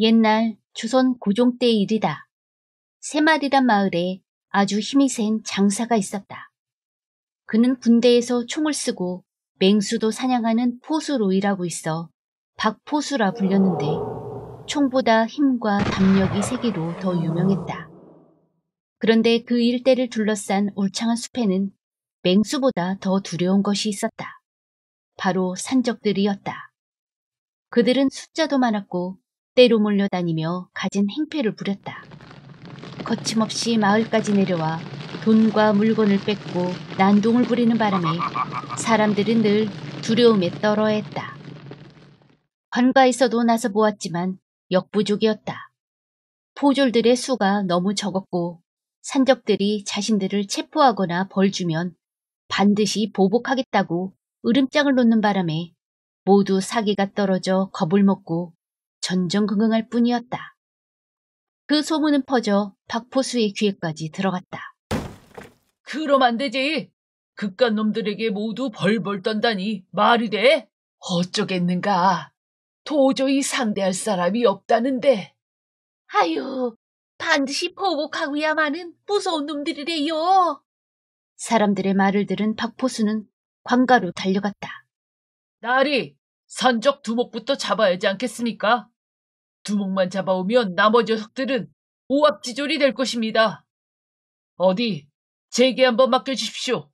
옛날 조선 고종 때 일이다. 새마디단 마을에 아주 힘이 센 장사가 있었다. 그는 군대에서 총을 쓰고 맹수도 사냥하는 포수로일하고 있어 박포수라 불렸는데 총보다 힘과 담력이 세기로 더 유명했다. 그런데 그 일대를 둘러싼 울창한 숲에는 맹수보다 더 두려운 것이 있었다. 바로 산적들이었다. 그들은 숫자도 많았고 때로 몰려다니며 가진 행패를 부렸다. 거침없이 마을까지 내려와 돈과 물건을 뺏고 난동을 부리는 바람에 사람들은 늘 두려움에 떨어했다. 관가에서도 나서 보았지만 역부족이었다. 포졸들의 수가 너무 적었고 산적들이 자신들을 체포하거나 벌주면 반드시 보복하겠다고 으름장을 놓는 바람에 모두 사기가 떨어져 겁을 먹고 전전긍긍할 뿐이었다. 그 소문은 퍼져 박포수의 귀에까지 들어갔다. 그럼 안 되지. 극간 놈들에게 모두 벌벌 떤다니 말이 돼? 어쩌겠는가. 도저히 상대할 사람이 없다는데. 아유, 반드시 포복하고야 마는 무서운 놈들이래요. 사람들의 말을 들은 박포수는 광가로 달려갔다. 나리, 산적 두목부터 잡아야지 않겠습니까? 두목만 잡아오면 나머지 녀석들은 오합지졸이 될 것입니다. 어디 제게 한번 맡겨주십시오.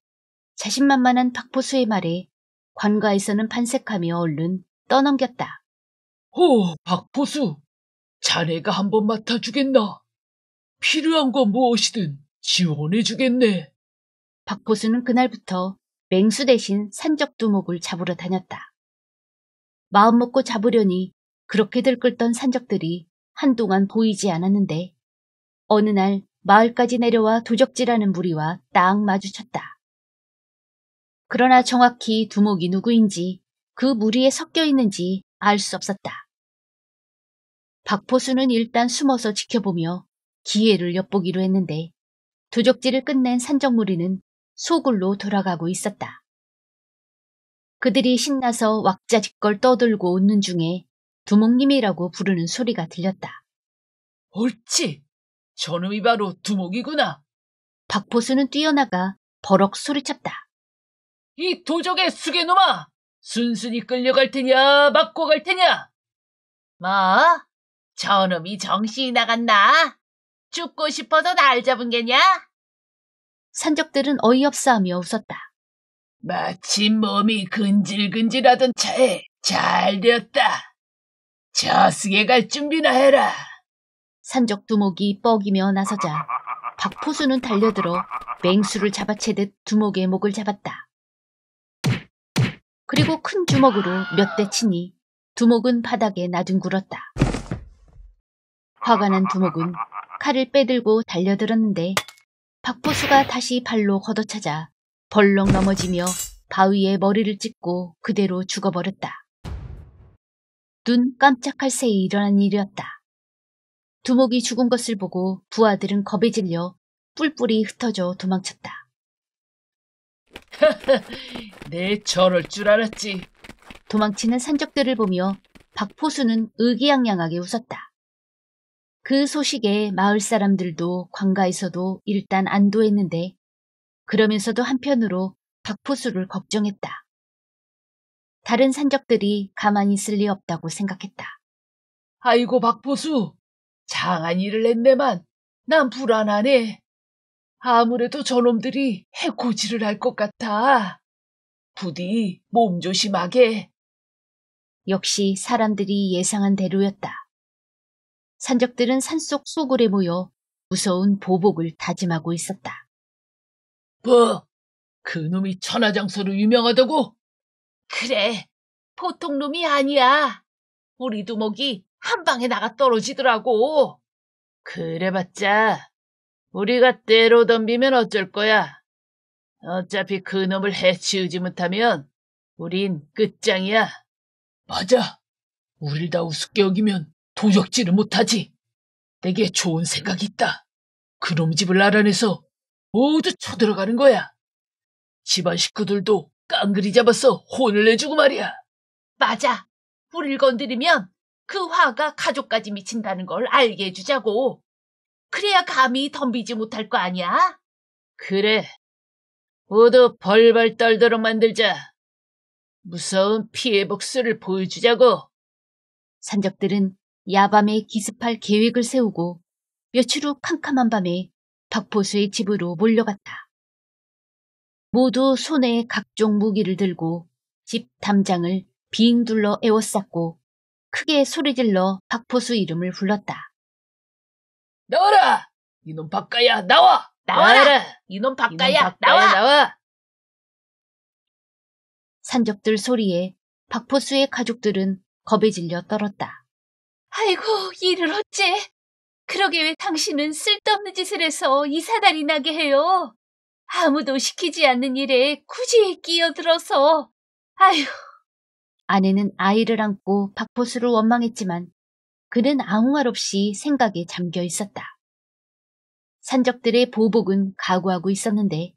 자신만만한 박보수의 말에 관가에서는 판색하며 얼른 떠넘겼다. 호, 박보수, 자네가 한번 맡아주겠나? 필요한 건 무엇이든 지원해주겠네. 박보수는 그날부터 맹수 대신 산적두목을 잡으러 다녔다. 마음먹고 잡으려니 그렇게 들끓던 산적들이 한동안 보이지 않았는데 어느 날 마을까지 내려와 도적질하는 무리와 딱 마주쳤다. 그러나 정확히 두목이 누구인지 그 무리에 섞여 있는지 알 수 없었다. 박포수는 일단 숨어서 지켜보며 기회를 엿보기로 했는데 도적질을 끝낸 산적무리는 소굴로 돌아가고 있었다. 그들이 신나서 왁자지껄 떠들고 웃는 중에 두목님이라고 부르는 소리가 들렸다. 옳지! 저놈이 바로 두목이구나! 박보수는 뛰어나가 버럭 소리쳤다. 이 도적의 수개놈아! 순순히 끌려갈 테냐, 맞고 갈 테냐? 뭐? 저놈이 정신이 나갔나? 죽고 싶어서 날 잡은 게냐? 산적들은 어이없어 하며 웃었다. 마침 몸이 근질근질하던 차에 잘 되었다. 저승에 갈 준비나 해라. 산적두목이 뻐기며 나서자 박포수는 달려들어 맹수를 잡아채듯 두목의 목을 잡았다. 그리고 큰 주먹으로 몇 대 치니 두목은 바닥에 나뒹굴었다. 화가 난 두목은 칼을 빼들고 달려들었는데 박포수가 다시 발로 걷어차자 벌렁 넘어지며 바위에 머리를 찍고 그대로 죽어버렸다. 눈 깜짝할 새에 일어난 일이었다. 두목이 죽은 것을 보고 부하들은 겁에 질려 뿔뿔이 흩어져 도망쳤다. 내 저럴 줄 알았지. 도망치는 산적들을 보며 박포수는 의기양양하게 웃었다. 그 소식에 마을 사람들도 관가에서도 일단 안도했는데 그러면서도 한편으로 박포수를 걱정했다. 다른 산적들이 가만히 있을 리 없다고 생각했다. 아이고 박보수, 장한 일을 했네만 난 불안하네. 아무래도 저놈들이 해코지를 할 것 같아. 부디 몸조심하게. 역시 사람들이 예상한 대로였다. 산적들은 산속 소굴에 모여 무서운 보복을 다짐하고 있었다. 뭐? 그놈이 천하장사로 유명하다고? 그래, 보통 놈이 아니야. 우리 두목이 한 방에 나가 떨어지더라고. 그래봤자 우리가 때로 덤비면 어쩔 거야. 어차피 그놈을 해치우지 못하면 우린 끝장이야. 맞아. 우릴 다 우습게 여기면 도적질을 못하지. 내게 좋은 생각이 있다. 그놈 집을 알아내서 모두 쳐들어가는 거야. 집안 식구들도 깡그리 잡아서 혼을 내주고 말이야. 맞아. 우릴 건드리면 그 화가 가족까지 미친다는 걸 알게 해주자고. 그래야 감히 덤비지 못할 거 아니야? 그래. 모두 벌벌 떨도록 만들자. 무서운 피해 복수를 보여주자고. 산적들은 야밤에 기습할 계획을 세우고 며칠 후 캄캄한 밤에 박보수의 집으로 몰려갔다. 모두 손에 각종 무기를 들고 집 담장을 빙둘러 에워쌌고 크게 소리질러 박포수 이름을 불렀다. 나와라! 이놈 박가야 나와! 나와라! 나와라! 이놈 박가야 나와! 나와! 산적들 소리에 박포수의 가족들은 겁에 질려 떨었다. 아이고 이를 어째! 그러게 왜 당신은 쓸데없는 짓을 해서 이 사달이 나게 해요? 아무도 시키지 않는 일에 굳이 끼어들어서 아휴. 아내는 아이를 안고 박포수를 원망했지만 그는 아무 말 없이 생각에 잠겨 있었다. 산적들의 보복은 각오하고 있었는데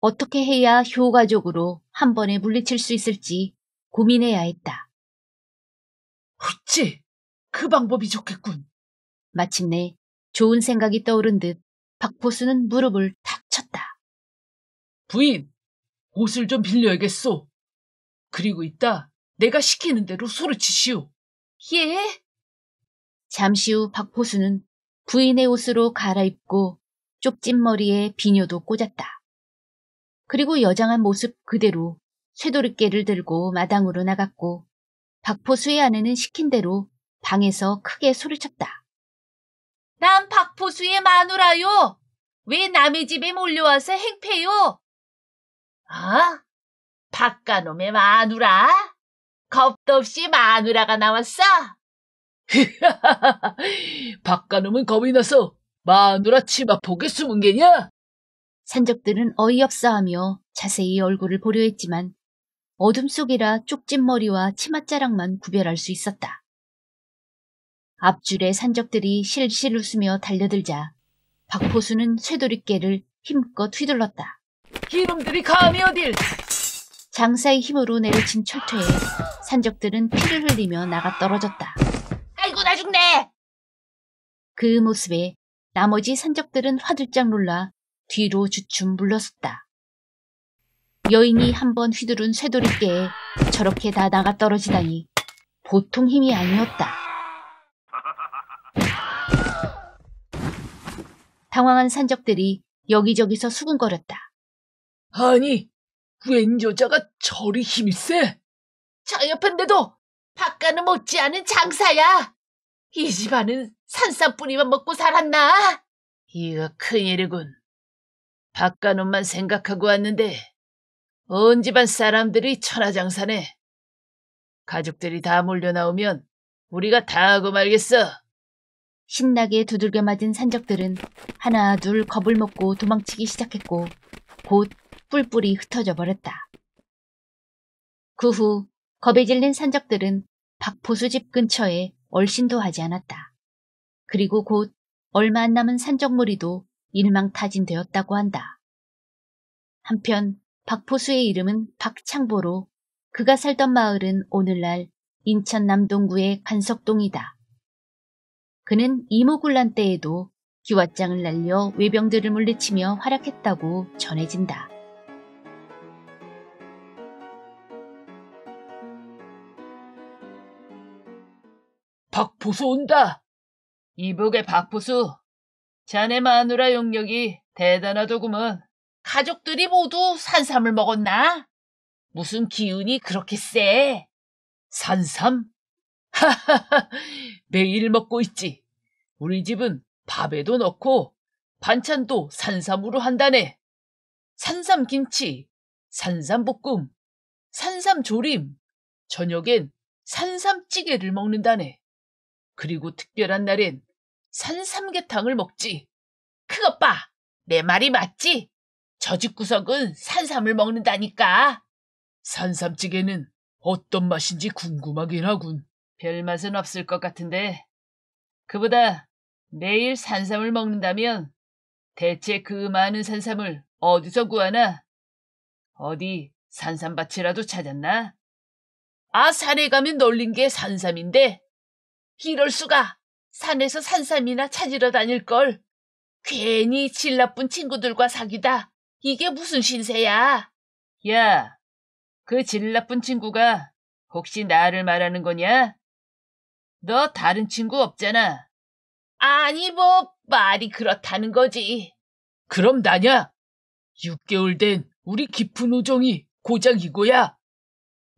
어떻게 해야 효과적으로 한 번에 물리칠 수 있을지 고민해야 했다. 어찌 그 방법이 좋겠군. 마침내 좋은 생각이 떠오른 듯박포수는 무릎을 탁 쳤다. 부인, 옷을 좀 빌려야겠소. 그리고 있다 내가 시키는 대로 소리치시오. 예. 잠시 후 박포수는 부인의 옷으로 갈아입고 쪽진 머리에 비녀도 꽂았다. 그리고 여장한 모습 그대로 쇠도리깨를 들고 마당으로 나갔고 박포수의 아내는 시킨 대로 방에서 크게 소리쳤다. 난 박포수의 마누라요. 왜 남의 집에 몰려와서 행패요? 어? 박가놈의 마누라? 겁도 없이 마누라가 나왔어? 박가놈은 겁이 나서 마누라 치마 폭에 숨은 게냐? 산적들은 어이없어하며 자세히 얼굴을 보려 했지만 어둠 속이라 쪽진 머리와 치맛자락만 구별할 수 있었다. 앞줄에 산적들이 실실 웃으며 달려들자 박포수는 쇠돌이깨를 힘껏 휘둘렀다. 이놈들이 감히 어딜! 장사의 힘으로 내려친 철퇴에 산적들은 피를 흘리며 나가 떨어졌다. 아이고 나 죽네! 그 모습에 나머지 산적들은 화들짝 놀라 뒤로 주춤 물러섰다. 여인이 한 번 휘두른 쇠돌이께에 저렇게 다 나가 떨어지다니 보통 힘이 아니었다. 당황한 산적들이 여기저기서 수근거렸다. 아니, 웬 여자가 저리 힘이 세? 저 옆인데도 박가는 못지않은 장사야. 이 집안은 산삼뿐이만 먹고 살았나? 이거 큰일이군. 박가놈만 생각하고 왔는데 온 집안 사람들이 천하장사네. 가족들이 다 몰려나오면 우리가 다 하고 말겠어. 신나게 두들겨 맞은 산적들은 하나 둘 겁을 먹고 도망치기 시작했고 곧 뿔뿔이 흩어져 버렸다. 그 후 겁에 질린 산적들은 박보수 집 근처에 얼씬도 하지 않았다. 그리고 곧 얼마 안 남은 산적머리도 일망타진되었다고 한다. 한편 박포수의 이름은 박창보로 그가 살던 마을은 오늘날 인천 남동구의 간석동이다. 그는 이모군란 때에도 기왓장을 날려 외병들을 물리치며 활약했다고 전해진다. 박보수 온다. 이북의 박보수. 자네 마누라 용력이 대단하더구먼. 가족들이 모두 산삼을 먹었나? 무슨 기운이 그렇게 세? 산삼? 하하하, 매일 먹고 있지. 우리 집은 밥에도 넣고 반찬도 산삼으로 한다네. 산삼 김치, 산삼 볶음, 산삼 조림, 저녁엔 산삼찌개를 먹는다네. 그리고 특별한 날엔 산삼계탕을 먹지. 그것 빠내 말이 맞지? 저 집 구석은 산삼을 먹는다니까. 산삼찌개는 어떤 맛인지 궁금하긴 하군. 별 맛은 없을 것 같은데. 그보다 매일 산삼을 먹는다면 대체 그 많은 산삼을 어디서 구하나? 어디 산삼밭이라도 찾았나? 아, 산에 가면 널린 게 산삼인데 이럴 수가! 산에서 산삼이나 찾으러 다닐걸. 괜히 질 나쁜 친구들과 사귀다. 이게 무슨 신세야? 야, 그 질 나쁜 친구가 혹시 나를 말하는 거냐? 너 다른 친구 없잖아. 아니, 뭐, 말이 그렇다는 거지. 그럼 나냐? 6개월 된 우리 깊은 우정이 고작 이거야.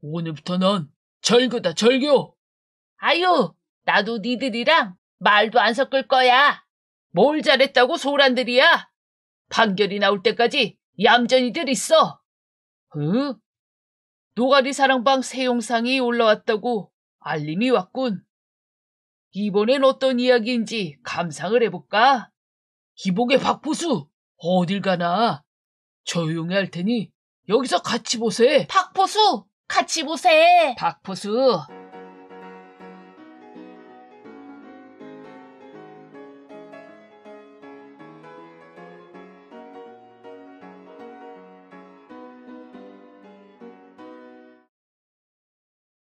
오늘부터 넌 절교다, 절교! 아유, 나도 니들이랑 말도 안 섞을 거야. 뭘 잘했다고 소란들이야. 판결이 나올 때까지 얌전히들 있어. 으? 노가리 사랑방 새 영상이 올라왔다고 알림이 왔군. 이번엔 어떤 이야기인지 감상을 해볼까? 기복의 박보수 어딜 가나? 조용히 할 테니 여기서 같이 보세. 박보수 같이 보세. 박보수